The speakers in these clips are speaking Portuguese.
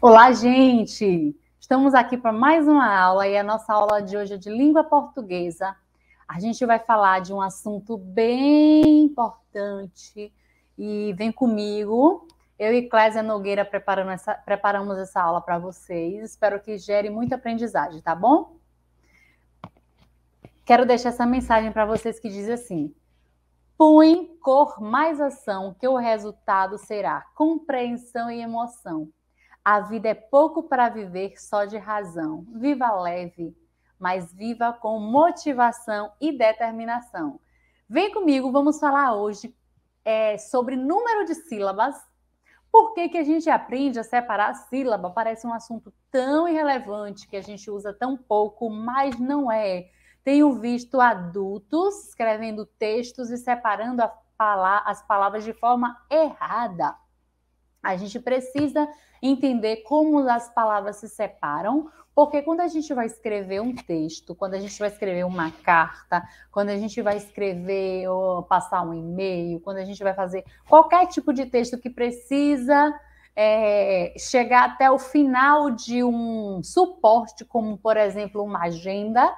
Olá, gente! Estamos aqui para mais uma aula e a nossa aula de hoje é de língua portuguesa. A gente vai falar de um assunto bem importante e vem comigo. Eu e Clésia Nogueira preparando essa, preparamos essa aula para vocês. Espero que gere muita aprendizagem, tá bom? Quero deixar essa mensagem para vocês que diz assim: põe cor mais ação, que o resultado será compreensão e emoção a vida é pouco para viver só de razão. Viva leve, mas viva com motivação e determinação. Vem comigo, vamos falar hoje é, sobre número de sílabas. Por que, que a gente aprende a separar a sílaba? Parece um assunto tão irrelevante que a gente usa tão pouco, mas não é. Tenho visto adultos escrevendo textos e separando a, as palavras de forma errada. A gente precisa entender como as palavras se separam, porque quando a gente vai escrever um texto, quando a gente vai escrever uma carta, quando a gente vai escrever ou passar um e-mail, quando a gente vai fazer qualquer tipo de texto que precisa é, chegar até o final de um suporte, como por exemplo uma agenda,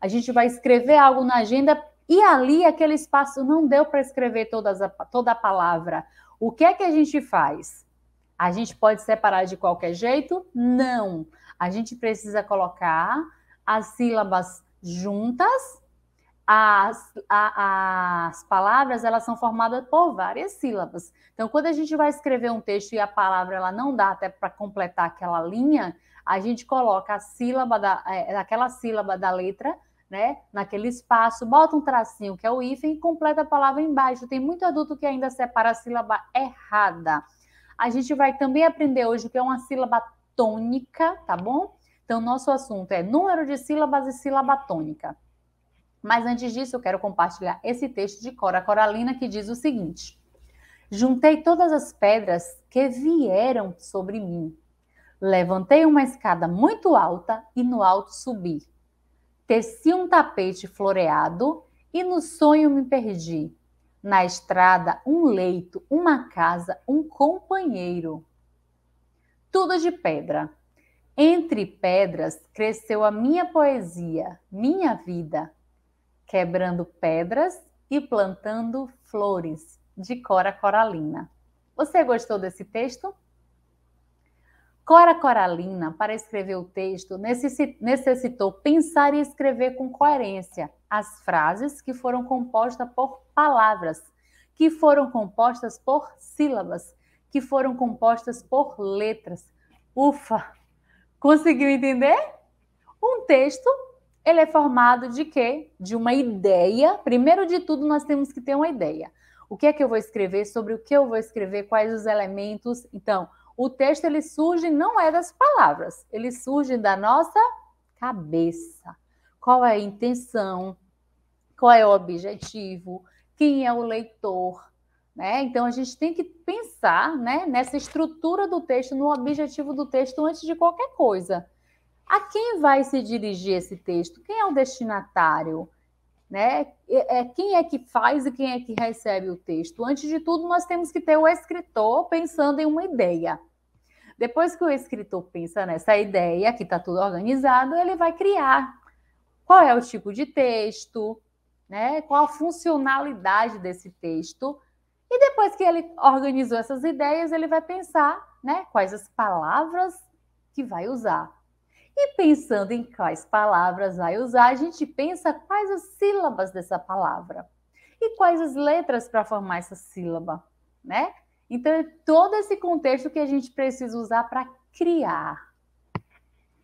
a gente vai escrever algo na agenda e ali aquele espaço não deu para escrever toda a, toda a palavra. O que é que a gente faz? A gente pode separar de qualquer jeito? Não. A gente precisa colocar as sílabas juntas. As, a, as palavras elas são formadas por várias sílabas. Então, quando a gente vai escrever um texto e a palavra ela não dá até para completar aquela linha, a gente coloca a sílaba da, é, aquela sílaba da letra né? Naquele espaço, bota um tracinho que é o hífen e completa a palavra embaixo. Tem muito adulto que ainda separa a sílaba errada. A gente vai também aprender hoje o que é uma sílaba tônica, tá bom? Então, nosso assunto é número de sílabas e sílaba tônica. Mas antes disso, eu quero compartilhar esse texto de Cora Coralina que diz o seguinte: Juntei todas as pedras que vieram sobre mim. Levantei uma escada muito alta e no alto subi. Teci um tapete floreado e no sonho me perdi na estrada um leito, uma casa, um companheiro. Tudo de pedra. Entre pedras cresceu a minha poesia, minha vida, quebrando pedras e plantando flores, de Cora Coralina. Você gostou desse texto? Cora Coralina, para escrever o texto, necessitou pensar e escrever com coerência as frases que foram compostas por palavras, que foram compostas por sílabas, que foram compostas por letras. Ufa! Conseguiu entender? Um texto, ele é formado de quê? De uma ideia. Primeiro de tudo, nós temos que ter uma ideia. O que é que eu vou escrever? Sobre o que eu vou escrever? Quais os elementos? Então, o texto ele surge não é das palavras, ele surge da nossa cabeça. Qual é a intenção? Qual é o objetivo? Quem é o leitor? Né? Então a gente tem que pensar né, nessa estrutura do texto, no objetivo do texto antes de qualquer coisa. A quem vai se dirigir esse texto? Quem é o destinatário? né? É quem é que faz e quem é que recebe o texto. Antes de tudo, nós temos que ter o escritor pensando em uma ideia. Depois que o escritor pensa nessa ideia, que está tudo organizado, ele vai criar. Qual é o tipo de texto, né? Qual a funcionalidade desse texto? E depois que ele organizou essas ideias, ele vai pensar, né? Quais as palavras que vai usar. E pensando em quais palavras vai usar, a gente pensa quais as sílabas dessa palavra e quais as letras para formar essa sílaba, né? Então, é todo esse contexto que a gente precisa usar para criar.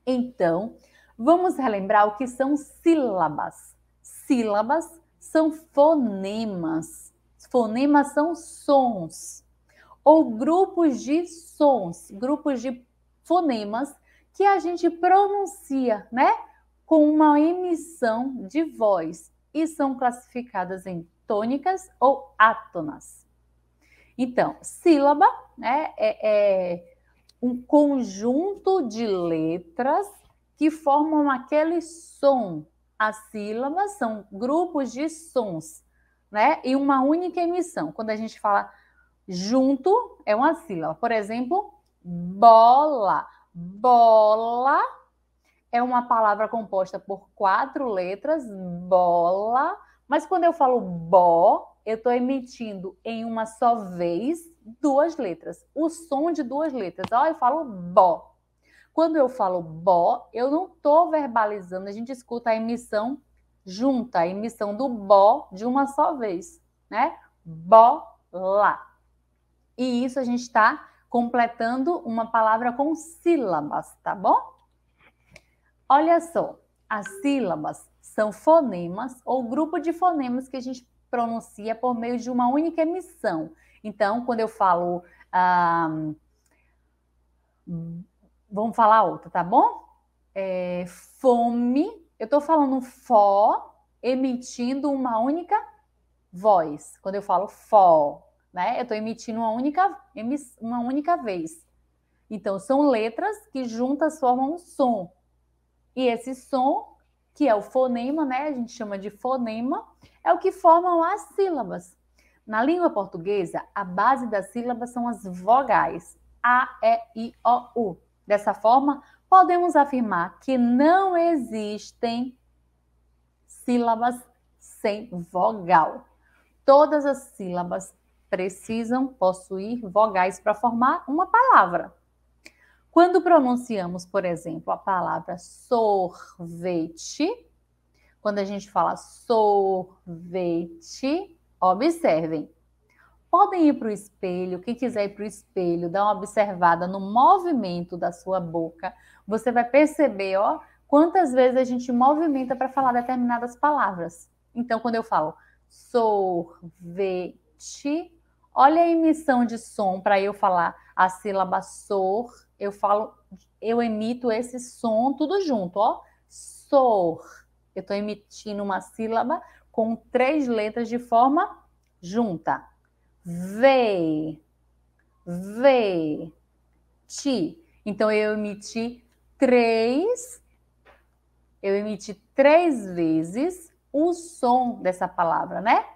Então, vamos relembrar o que são sílabas. Sílabas são fonemas. Fonemas são sons ou grupos de sons, grupos de fonemas que a gente pronuncia, né? Com uma emissão de voz e são classificadas em tônicas ou átonas. Então, sílaba né, é, é um conjunto de letras que formam aquele som. As sílabas são grupos de sons, né? E uma única emissão. Quando a gente fala junto, é uma sílaba. Por exemplo, bola. Bola é uma palavra composta por quatro letras, bola. Mas quando eu falo bó, eu estou emitindo em uma só vez duas letras, o som de duas letras. Ó, eu falo bó. Quando eu falo bó, eu não estou verbalizando, a gente escuta a emissão junta, a emissão do bó de uma só vez, né? Bola. E isso a gente está completando uma palavra com sílabas, tá bom? Olha só, as sílabas são fonemas ou grupo de fonemas que a gente pronuncia por meio de uma única emissão. Então, quando eu falo. Ah, vamos falar outra, tá bom? É, fome, eu estou falando fó, emitindo uma única voz. Quando eu falo fó, né? Eu estou emitindo uma única, uma única vez. Então, são letras que juntas formam um som. E esse som, que é o fonema, né? A gente chama de fonema, é o que formam as sílabas. Na língua portuguesa, a base das sílabas são as vogais A, E, I, O, U. Dessa forma, podemos afirmar que não existem sílabas sem vogal. Todas as sílabas precisam possuir vogais para formar uma palavra. Quando pronunciamos, por exemplo, a palavra sorvete, quando a gente fala sorvete, observem. Podem ir para o espelho, quem quiser ir para o espelho, dar uma observada no movimento da sua boca. Você vai perceber, ó, quantas vezes a gente movimenta para falar determinadas palavras. Então, quando eu falo sorvete, Olha a emissão de som para eu falar a sílaba sor, eu falo, eu emito esse som tudo junto, ó. Sor. Eu estou emitindo uma sílaba com três letras de forma junta. Vê. Vê. Ti. Então eu emiti três eu emiti três vezes o som dessa palavra, né?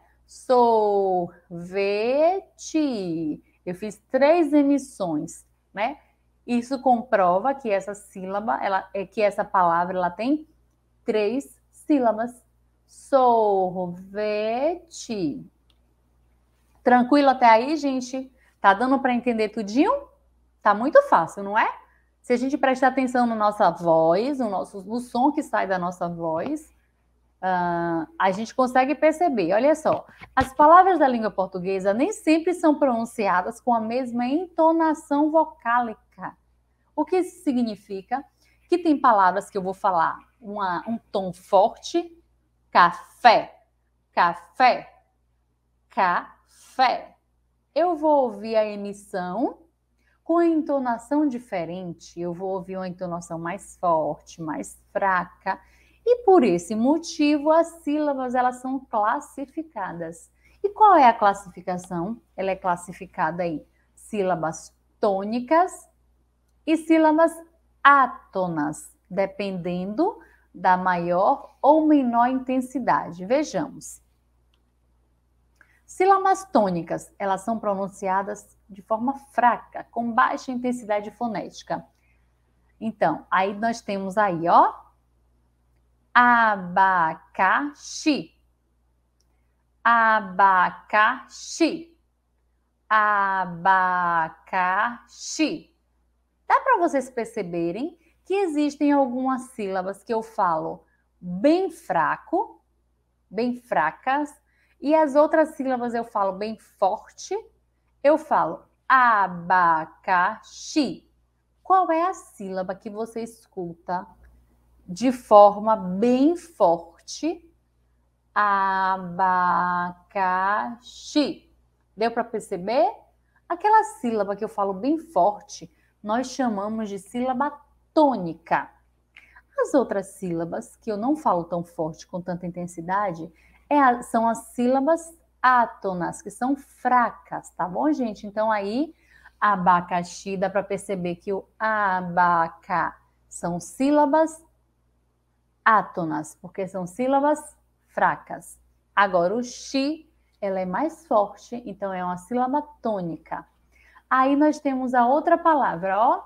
sorvete. Eu fiz três emissões, né? Isso comprova que essa sílaba, ela, é que essa palavra, ela tem três sílabas. Sorvete. Tranquilo até aí, gente? Tá dando para entender tudinho? Tá muito fácil, não é? Se a gente prestar atenção na nossa voz, no, nosso, no som que sai da nossa voz, Uh, a gente consegue perceber. Olha só, as palavras da língua portuguesa nem sempre são pronunciadas com a mesma entonação vocálica. O que isso significa? Que tem palavras que eu vou falar uma, um tom forte, café, café, café. Eu vou ouvir a emissão com a entonação diferente. Eu vou ouvir uma entonação mais forte, mais fraca e por esse motivo, as sílabas elas são classificadas. E qual é a classificação? Ela é classificada em sílabas tônicas e sílabas átonas, dependendo da maior ou menor intensidade. Vejamos. Sílabas tônicas, elas são pronunciadas de forma fraca, com baixa intensidade fonética. Então, aí nós temos aí, ó, abacaxi, abacaxi, abacaxi. Dá para vocês perceberem que existem algumas sílabas que eu falo bem fraco, bem fracas, e as outras sílabas eu falo bem forte. Eu falo abacaxi. Qual é a sílaba que você escuta de forma bem forte abacaxi. Deu para perceber? Aquela sílaba que eu falo bem forte, nós chamamos de sílaba tônica. As outras sílabas que eu não falo tão forte, com tanta intensidade, é a, são as sílabas átonas, que são fracas, tá bom, gente? Então aí, abacaxi, dá para perceber que o abaca são sílabas átonas, porque são sílabas fracas. Agora, o chi, ela é mais forte, então é uma sílaba tônica. Aí nós temos a outra palavra, ó.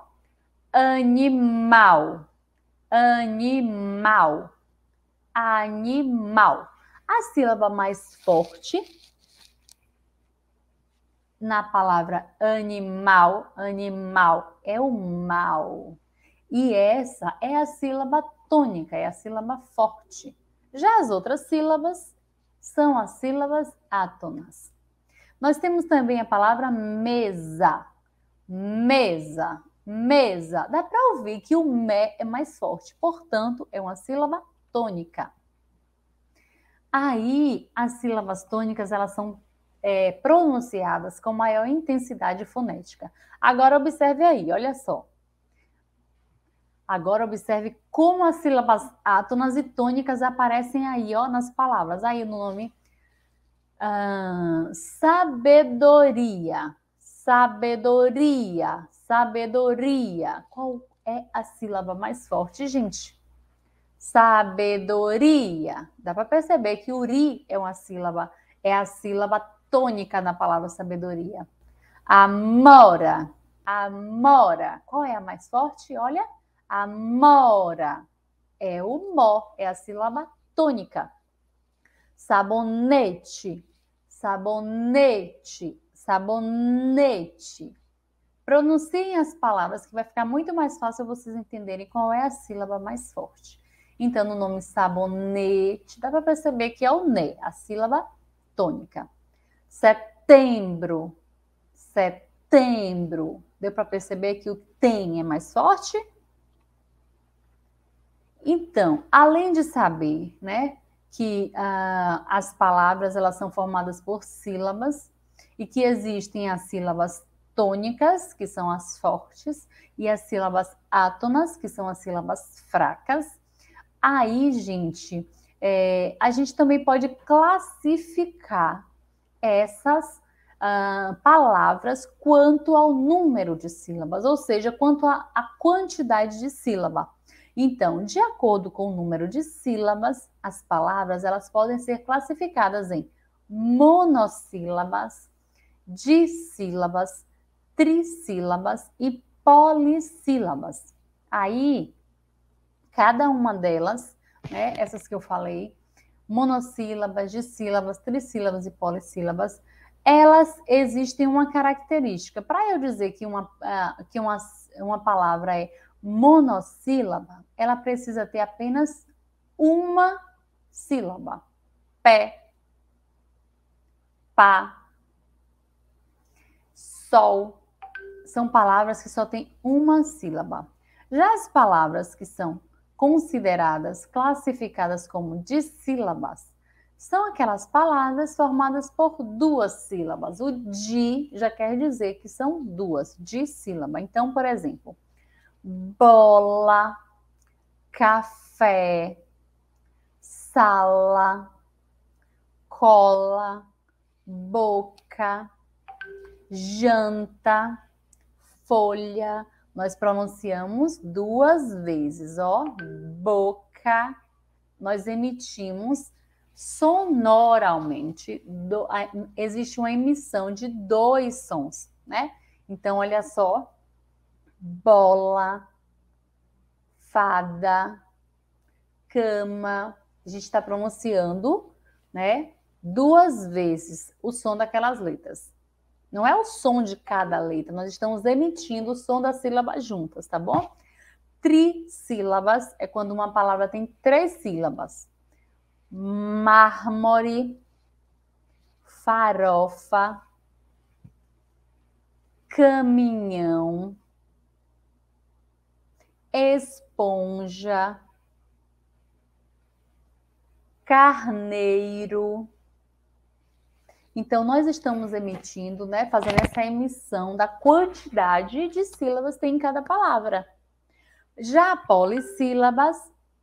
Animal. Animal. Animal. A sílaba mais forte na palavra animal, animal é o mal. E essa é a sílaba tônica, é a sílaba forte. Já as outras sílabas são as sílabas átonas. Nós temos também a palavra mesa. Mesa, mesa. Dá para ouvir que o mé é mais forte, portanto, é uma sílaba tônica. Aí, as sílabas tônicas, elas são é, pronunciadas com maior intensidade fonética. Agora, observe aí, olha só. Agora observe como as sílabas átonas e tônicas aparecem aí, ó, nas palavras, aí no nome. Ah, sabedoria, sabedoria, sabedoria. Qual é a sílaba mais forte, gente? Sabedoria. Dá para perceber que uri é uma sílaba, é a sílaba tônica na palavra sabedoria. Amora, amora. Qual é a mais forte? Olha. Amora é o mó, é a sílaba tônica. Sabonete, sabonete, sabonete. Pronunciem as palavras que vai ficar muito mais fácil vocês entenderem qual é a sílaba mais forte. Então, no nome sabonete, dá para perceber que é o ne, a sílaba tônica. Setembro, setembro. Deu para perceber que o tem é mais forte? Então, além de saber, né, que ah, as palavras elas são formadas por sílabas e que existem as sílabas tônicas, que são as fortes, e as sílabas átonas, que são as sílabas fracas. Aí, gente, é, a gente também pode classificar essas ah, palavras quanto ao número de sílabas, ou seja, quanto à quantidade de sílaba. Então, de acordo com o número de sílabas, as palavras elas podem ser classificadas em monossílabas, dissílabas, trissílabas e polissílabas. Aí, cada uma delas, né, essas que eu falei, monossílabas, dissílabas, trissílabas e polissílabas, elas existem uma característica. Para eu dizer que uma, ah, que uma, uma palavra é monossílaba, ela precisa ter apenas uma sílaba. Pé, pá, sol. São palavras que só têm uma sílaba. Já as palavras que são consideradas, classificadas como dissílabas, são aquelas palavras formadas por duas sílabas. O di já quer dizer que são duas, dissílaba. Então, por exemplo, bola, café, sala, cola, boca, janta, folha. Nós pronunciamos duas vezes, ó. Boca. Nós emitimos sonoralmente. Do, existe uma emissão de dois sons, né? Então, olha só, bola, fada, cama. A gente está pronunciando, né? Duas vezes o som daquelas letras. Não é o som de cada letra, nós estamos emitindo o som das sílabas juntas, tá bom? Trissílabas é quando uma palavra tem três sílabas. Mármore, farofa, caminhão esponja, carneiro. Então, nós estamos emitindo, né, fazendo essa emissão da quantidade de sílabas que tem em cada palavra. Já polissílabas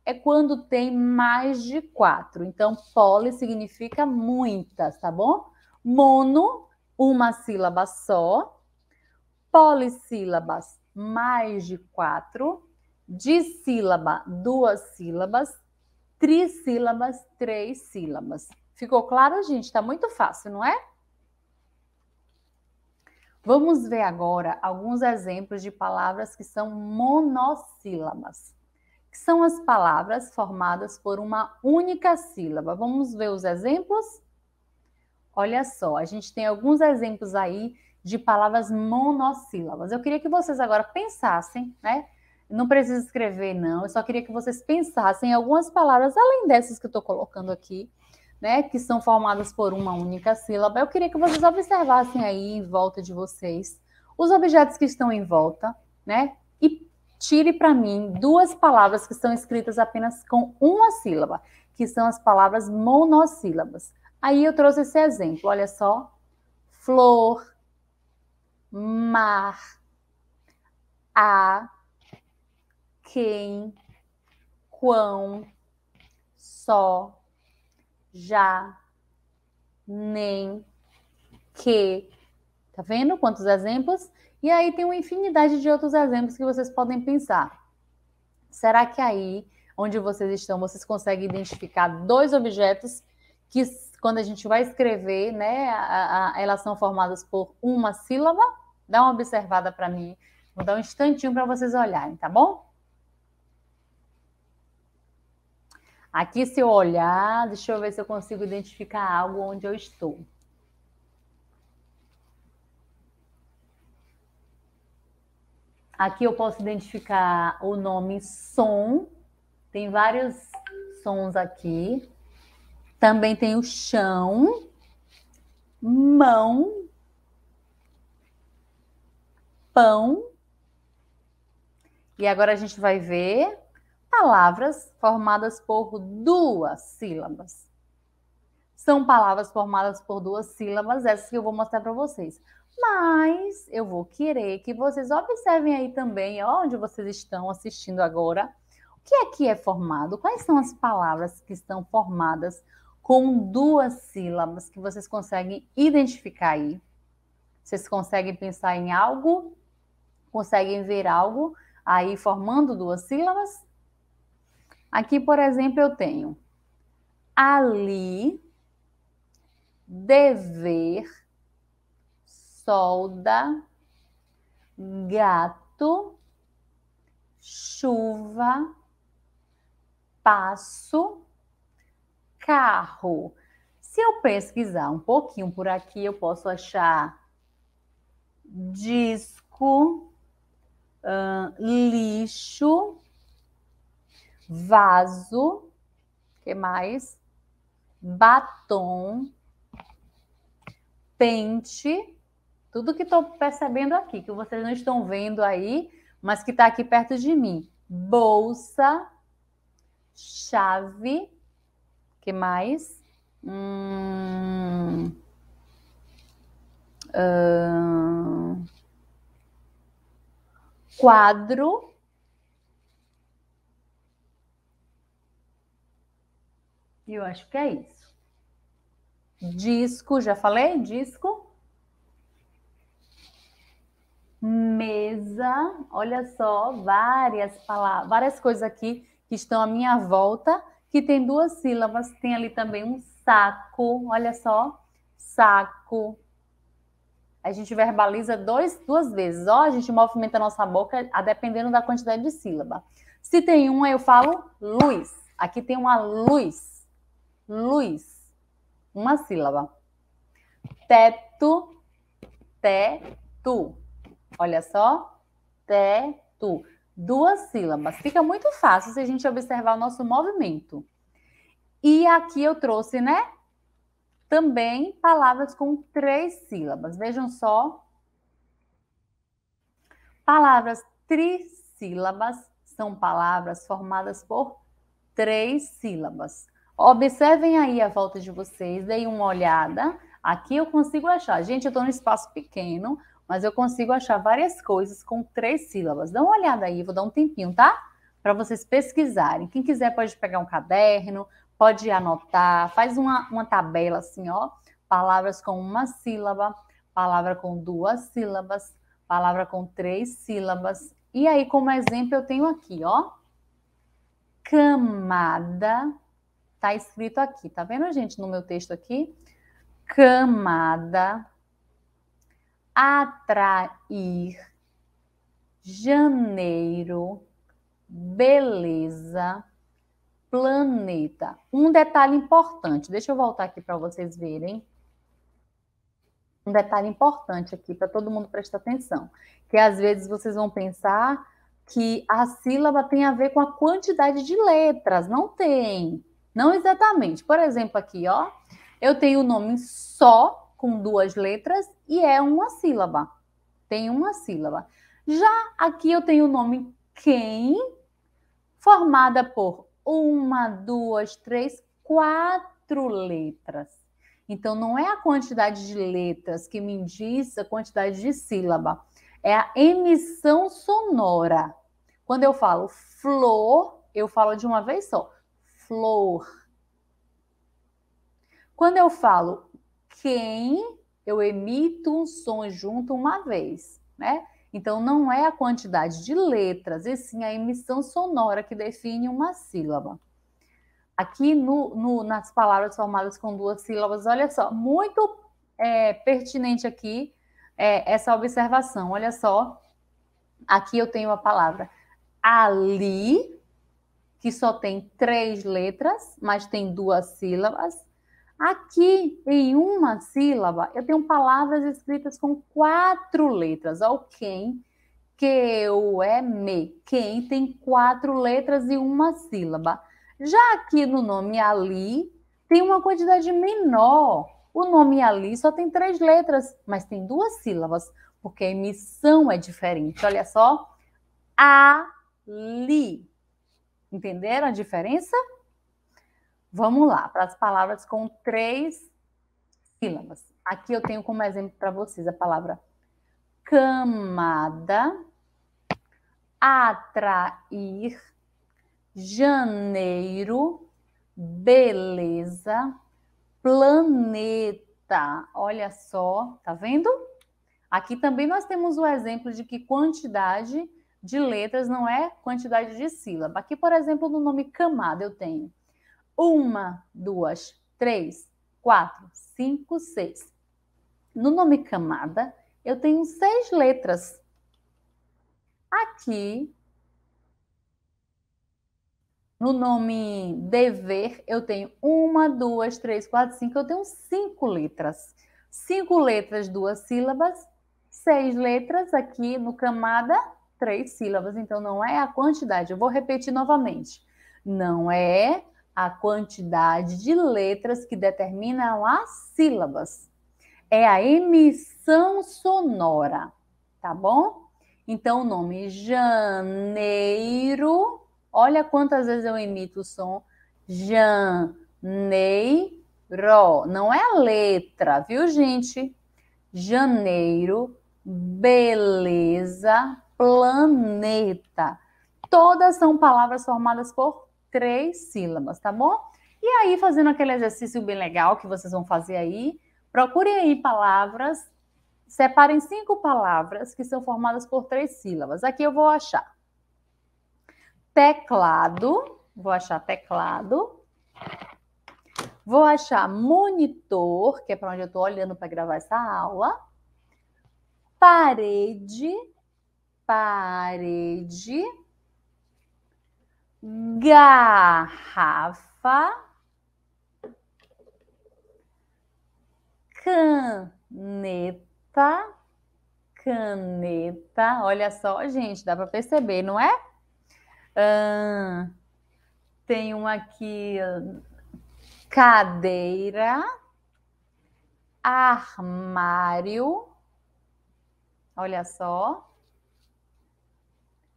é quando tem mais de quatro. Então, poli significa muitas, tá bom? Mono, uma sílaba só. Polissílabas, mais de quatro dissílaba, duas sílabas, trissílabas, três sílabas. Ficou claro, gente? Está muito fácil, não é? Vamos ver agora alguns exemplos de palavras que são monossílabas, que são as palavras formadas por uma única sílaba. Vamos ver os exemplos? Olha só, a gente tem alguns exemplos aí de palavras monossílabas. Eu queria que vocês agora pensassem, né? Não precisa escrever, não. Eu só queria que vocês pensassem em algumas palavras, além dessas que eu estou colocando aqui, né? Que são formadas por uma única sílaba. Eu queria que vocês observassem aí em volta de vocês os objetos que estão em volta, né? E tire para mim duas palavras que são escritas apenas com uma sílaba, que são as palavras monossílabas. Aí eu trouxe esse exemplo, olha só. Flor, mar, a, quem, quão, só, já, nem, que. Tá vendo quantos exemplos? E aí tem uma infinidade de outros exemplos que vocês podem pensar. Será que aí, onde vocês estão, vocês conseguem identificar dois objetos que, quando a gente vai escrever, né, a, a, elas são formadas por uma sílaba? Dá uma observada para mim. Vou dar um instantinho para vocês olharem, tá bom? Aqui, se eu olhar, deixa eu ver se eu consigo identificar algo onde eu estou. Aqui eu posso identificar o nome som. Tem vários sons aqui. Também tem o chão, mão, pão. E agora a gente vai ver palavras formadas por duas sílabas. São palavras formadas por duas sílabas, essas que eu vou mostrar para vocês. Mas eu vou querer que vocês observem aí também onde vocês estão assistindo agora. O que aqui é, é formado? Quais são as palavras que estão formadas com duas sílabas que vocês conseguem identificar aí? Vocês conseguem pensar em algo? Conseguem ver algo aí formando duas sílabas? Aqui, por exemplo, eu tenho ali, dever, solda, gato, chuva, passo, carro. Se eu pesquisar um pouquinho por aqui, eu posso achar disco, uh, lixo, vaso, que mais? Batom, pente, tudo que estou percebendo aqui, que vocês não estão vendo aí, mas que está aqui perto de mim. Bolsa, chave, que mais? Hum, quadro, Eu acho que é isso. Uhum. Disco, já falei? Disco. Mesa, olha só, várias palavras, várias coisas aqui que estão à minha volta, que tem duas sílabas, tem ali também um saco, olha só, saco. A gente verbaliza dois, duas vezes, ó, a gente movimenta a nossa boca, a dependendo da quantidade de sílaba. Se tem uma, eu falo luz. Aqui tem uma luz luz. Uma sílaba. Teto, teto. Olha só. Teto. Duas sílabas. Fica muito fácil se a gente observar o nosso movimento. E aqui eu trouxe, né? Também palavras com três sílabas. Vejam só. Palavras trissílabas são palavras formadas por três sílabas. Observem aí a volta de vocês, deem uma olhada. Aqui eu consigo achar. Gente, eu estou num espaço pequeno, mas eu consigo achar várias coisas com três sílabas. Dá uma olhada aí, vou dar um tempinho, tá? Para vocês pesquisarem. Quem quiser pode pegar um caderno, pode anotar, faz uma, uma tabela assim, ó. Palavras com uma sílaba, palavra com duas sílabas, palavra com três sílabas. E aí, como exemplo, eu tenho aqui, ó. Camada Está escrito aqui, tá vendo, gente, no meu texto aqui? Camada, atrair, janeiro, beleza, planeta. Um detalhe importante, deixa eu voltar aqui para vocês verem. Um detalhe importante aqui para todo mundo prestar atenção, que às vezes vocês vão pensar que a sílaba tem a ver com a quantidade de letras, não tem. Não exatamente. Por exemplo, aqui, ó, eu tenho o nome só com duas letras e é uma sílaba. Tem uma sílaba. Já aqui eu tenho o nome quem, formada por uma, duas, três, quatro letras. Então, não é a quantidade de letras que me indica a quantidade de sílaba, é a emissão sonora. Quando eu falo flor, eu falo de uma vez só flor. Quando eu falo quem, eu emito um som junto uma vez, né? Então não é a quantidade de letras, e sim a emissão sonora que define uma sílaba. Aqui no, no, nas palavras formadas com duas sílabas, olha só, muito é, pertinente aqui é, essa observação. Olha só, aqui eu tenho a palavra ali que só tem três letras, mas tem duas sílabas. Aqui, em uma sílaba, eu tenho palavras escritas com quatro letras. Ó, quem, que, o, é, me. Quem tem quatro letras e uma sílaba. Já aqui no nome Ali, tem uma quantidade menor. O nome Ali só tem três letras, mas tem duas sílabas, porque a emissão é diferente. Olha só. Ali. Entenderam a diferença? Vamos lá, para as palavras com três sílabas. Aqui eu tenho como exemplo para vocês a palavra camada, atrair, janeiro, beleza, planeta. Olha só, tá vendo? Aqui também nós temos o exemplo de que quantidade de letras, não é quantidade de sílaba. Aqui, por exemplo, no nome camada eu tenho uma, duas, três, quatro, cinco, seis. No nome camada, eu tenho seis letras. Aqui, no nome dever, eu tenho uma, duas, três, quatro, cinco. Eu tenho cinco letras. Cinco letras, duas sílabas. Seis letras aqui no camada, três sílabas, então não é a quantidade. Eu vou repetir novamente. Não é a quantidade de letras que determinam as sílabas. É a emissão sonora, tá bom? Então, o nome janeiro. Olha quantas vezes eu emito o som janeiro. Não é a letra, viu, gente? Janeiro, beleza, planeta. Todas são palavras formadas por três sílabas, tá bom? E aí, fazendo aquele exercício bem legal que vocês vão fazer aí, procurem aí palavras, separem cinco palavras que são formadas por três sílabas. Aqui eu vou achar teclado, vou achar teclado, vou achar monitor, que é para onde eu estou olhando para gravar essa aula, parede parede, garrafa, caneta, caneta. Olha só, gente, dá para perceber, não é? Ah, tem um aqui, cadeira, armário. Olha só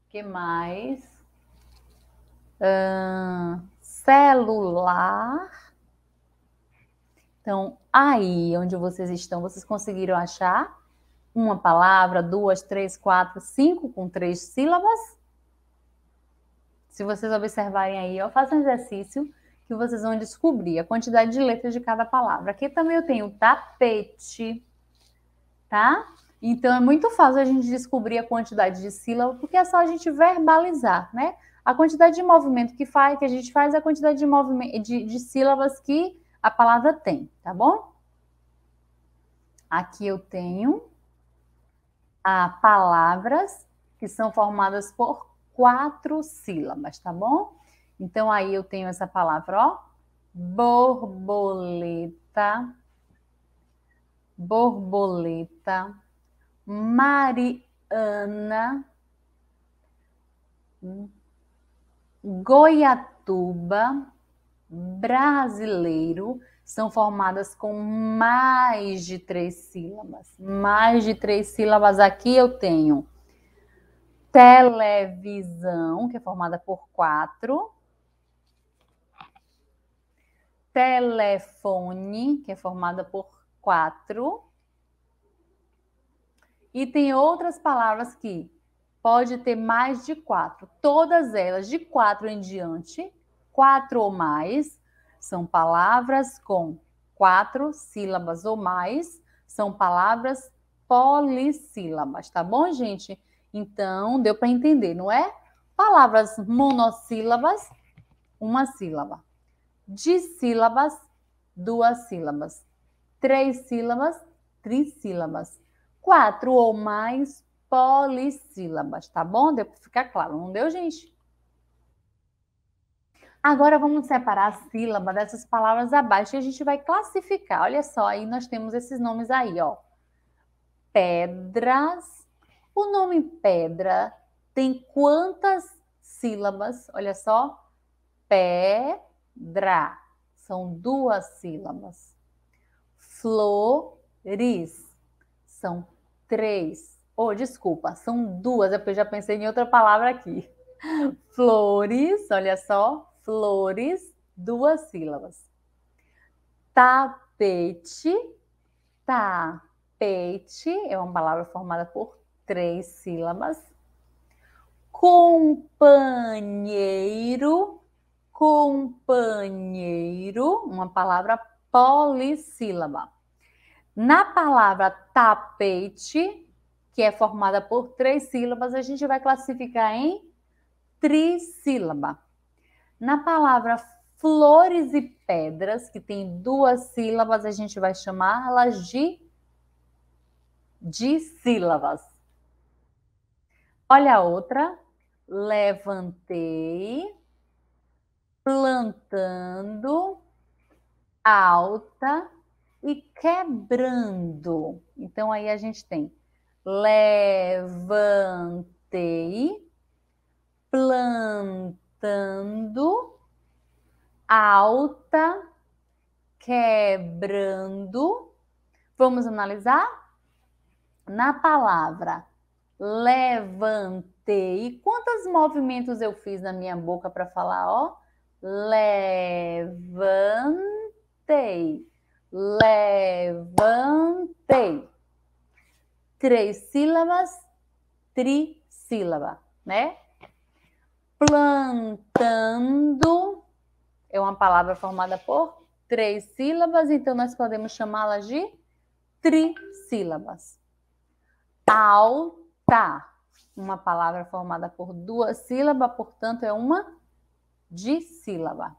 que mais? celular. Então, aí onde vocês estão, vocês conseguiram achar uma palavra, duas, três, quatro, cinco com três sílabas? Se vocês observarem aí, eu faço um exercício que vocês vão descobrir a quantidade de letras de cada palavra. Aqui também eu tenho tapete, tá? Então é muito fácil a gente descobrir a quantidade de sílaba, porque é só a gente verbalizar, né? A quantidade de movimento que faz, que a gente faz, é a quantidade de, movimento, de, de sílabas que a palavra tem, tá bom? Aqui eu tenho a palavras que são formadas por quatro sílabas, tá bom? Então aí eu tenho essa palavra, ó, borboleta, borboleta Mariana, Goiatuba, brasileiro, são formadas com mais de três sílabas. Mais de três sílabas. Aqui eu tenho televisão, que é formada por quatro. Telefone, que é formada por quatro. E tem outras palavras que pode ter mais de quatro. Todas elas, de quatro em diante, quatro ou mais, são palavras com quatro sílabas ou mais, são palavras polissílabas, tá bom, gente? Então, deu para entender, não é? Palavras monossílabas, uma sílaba. Dissílabas, duas sílabas. Três sílabas, trissílabas quatro ou mais polissílabas, tá bom? Deu para ficar claro, não deu, gente? Agora vamos separar a sílaba dessas palavras abaixo e a gente vai classificar. Olha só, aí nós temos esses nomes aí, ó. Pedras. O nome pedra tem quantas sílabas? Olha só. Pedra. São duas sílabas. Flores. São três. Oh, desculpa, são duas, é porque eu já pensei em outra palavra aqui. Flores, olha só, flores, duas sílabas. Tapete, tapete é uma palavra formada por três sílabas. Companheiro, companheiro, uma palavra polissílaba. Na palavra tapete, que é formada por três sílabas, a gente vai classificar em trissílaba. Na palavra flores e pedras, que tem duas sílabas, a gente vai chamá-las de dissílabas. Olha a outra. Levantei, plantando, alta, e quebrando. Então aí a gente tem levantei, plantando, alta, quebrando. Vamos analisar? Na palavra levantei, quantos movimentos eu fiz na minha boca para falar, ó? Levantei. Levantei. Três sílabas, trissílaba, né? Plantando é uma palavra formada por três sílabas, então nós podemos chamá-las de trissílabas. Alta, uma palavra formada por duas sílabas, portanto é uma dissílaba.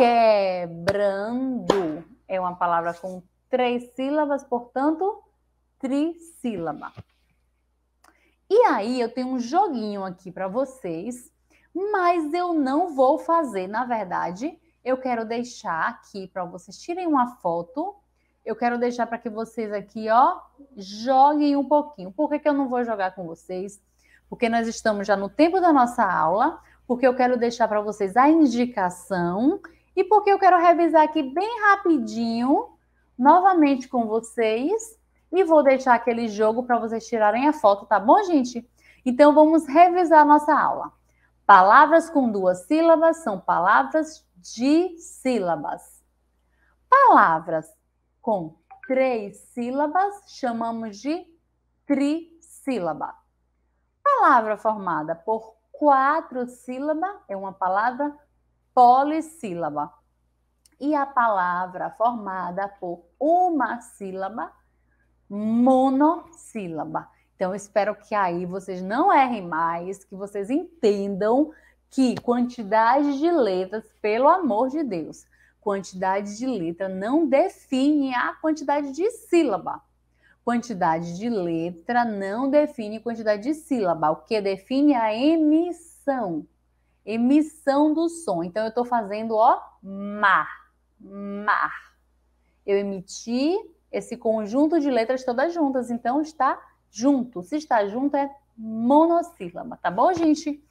Quebrando é uma palavra com três sílabas, portanto, trissílaba. E aí eu tenho um joguinho aqui para vocês, mas eu não vou fazer, na verdade, eu quero deixar aqui para vocês tirem uma foto. Eu quero deixar para que vocês aqui, ó, joguem um pouquinho. Por que, que eu não vou jogar com vocês? Porque nós estamos já no tempo da nossa aula, porque eu quero deixar para vocês a indicação e porque eu quero revisar aqui bem rapidinho, novamente com vocês, e vou deixar aquele jogo para vocês tirarem a foto, tá bom, gente? Então vamos revisar nossa aula. Palavras com duas sílabas são palavras de sílabas. Palavras com três sílabas chamamos de trissílaba. Palavra formada por quatro sílabas é uma palavra polissílaba. E a palavra formada por uma sílaba, monossílaba. Então, espero que aí vocês não errem mais, que vocês entendam que quantidade de letras, pelo amor de Deus, quantidade de letra não define a quantidade de sílaba. Quantidade de letra não define quantidade de sílaba. O que define é a emissão. Emissão do som. Então, eu estou fazendo, ó, mar, mar. Eu emiti esse conjunto de letras todas juntas. Então, está junto. Se está junto, é monossílaba, tá bom, gente?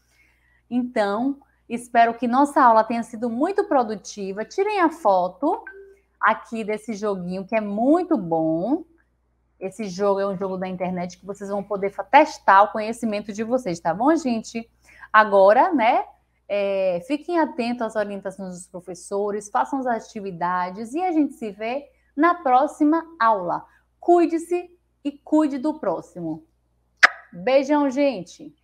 Então, espero que nossa aula tenha sido muito produtiva. Tirem a foto aqui desse joguinho que é muito bom. Esse jogo é um jogo da internet que vocês vão poder testar o conhecimento de vocês, tá bom, gente? Agora, né? É, fiquem atentos às orientações dos professores, façam as atividades e a gente se vê na próxima aula. Cuide-se e cuide do próximo. Beijão, gente!